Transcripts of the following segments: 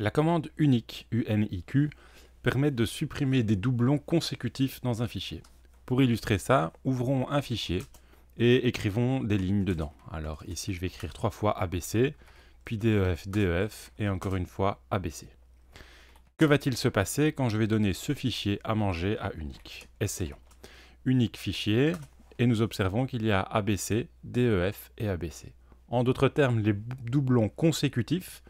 La commande unique UNIQ permet de supprimer des doublons consécutifs dans un fichier. Pour illustrer ça, ouvrons un fichier et écrivons des lignes dedans. Alors ici, je vais écrire trois fois ABC, puis DEF, DEF, et encore une fois ABC. Que va-t-il se passer quand je vais donner ce fichier à manger à unique Essayons. Unique fichier, et nous observons qu'il y a ABC, DEF et ABC. En d'autres termes, les doublons consécutifs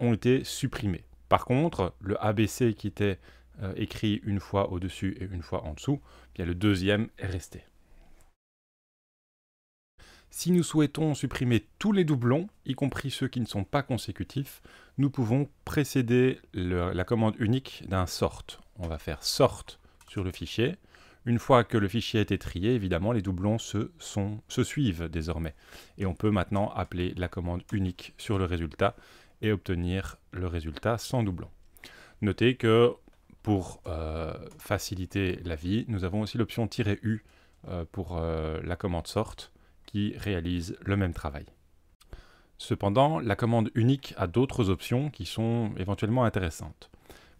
ont été supprimés. Par contre, le ABC qui était euh, écrit une fois au-dessus et une fois en dessous, eh bien le deuxième est resté. Si nous souhaitons supprimer tous les doublons, y compris ceux qui ne sont pas consécutifs, nous pouvons précéder la commande unique d'un sort. On va faire sort sur le fichier. Une fois que le fichier a été trié, évidemment, les doublons se suivent désormais. Et on peut maintenant appeler la commande unique sur le résultat et obtenir le résultat sans doublon. Notez que pour euh, faciliter la vie, nous avons aussi l'option "-u", euh, pour euh, la commande sort, qui réalise le même travail. Cependant, la commande unique a d'autres options qui sont éventuellement intéressantes.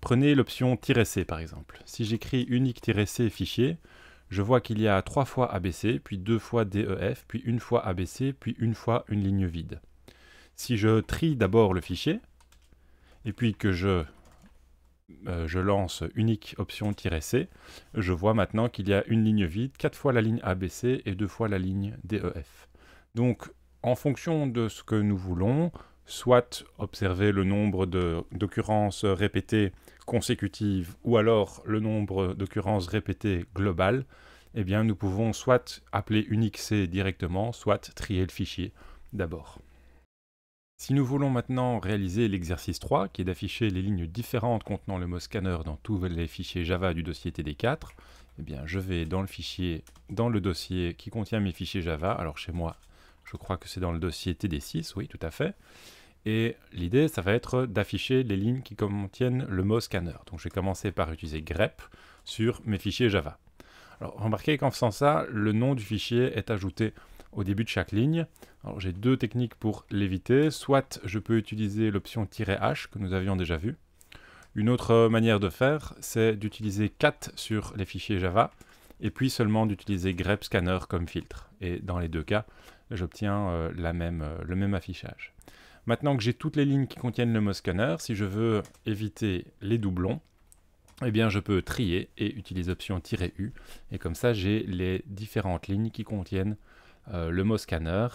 Prenez l'option "-c", par exemple. Si j'écris unique-c fichier, je vois qu'il y a trois fois ABC, puis deux fois DEF, puis une fois ABC, puis une fois une ligne vide. Si je trie d'abord le fichier, et puis que je, euh, lance unique option-c, je vois maintenant qu'il y a une ligne vide, 4 fois la ligne ABC et deux fois la ligne DEF. Donc, en fonction de ce que nous voulons, soit observer le nombre d'occurrences répétées consécutives ou alors le nombre d'occurrences répétées globales, eh bien nous pouvons soit appeler unique-c directement, soit trier le fichier d'abord. Si nous voulons maintenant réaliser l'exercice 3, qui est d'afficher les lignes différentes contenant le mot scanner dans tous les fichiers Java du dossier TD4, eh bien je vais dans le fichier, dans le dossier qui contient mes fichiers Java, alors chez moi, je crois que c'est dans le dossier TD6, oui, tout à fait. Et l'idée, ça va être d'afficher les lignes qui contiennent le mot scanner. Donc je vais commencer par utiliser grep sur mes fichiers Java. Alors remarquez qu'en faisant ça, le nom du fichier est ajouté au début de chaque ligne. Alors j'ai deux techniques pour l'éviter. Soit je peux utiliser l'option "-h", que nous avions déjà vu. Une autre manière de faire, c'est d'utiliser cat sur les fichiers Java, et puis seulement d'utiliser grep scanner comme filtre. Et dans les deux cas, j'obtiens euh, euh, le même affichage. Maintenant que j'ai toutes les lignes qui contiennent le mot scanner, si je veux éviter les doublons, eh bien je peux trier et utiliser option "-u", et comme ça j'ai les différentes lignes qui contiennent euh, le mot scanner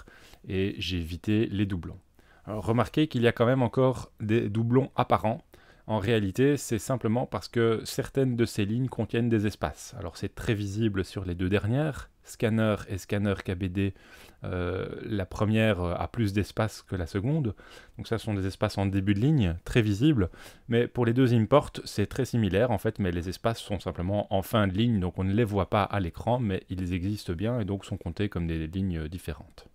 et j'ai évité les doublons. remarquez qu'il y a quand même encore des doublons apparents. En réalité, c'est simplement parce que certaines de ces lignes contiennent des espaces. Alors c'est très visible sur les deux dernières, Scanner et Scanner KBD, euh, la première euh, a plus d'espace que la seconde. Donc ça, ce sont des espaces en début de ligne, très visibles. Mais pour les deux imports, c'est très similaire en fait, mais les espaces sont simplement en fin de ligne, donc on ne les voit pas à l'écran, mais ils existent bien et donc sont comptés comme des lignes différentes.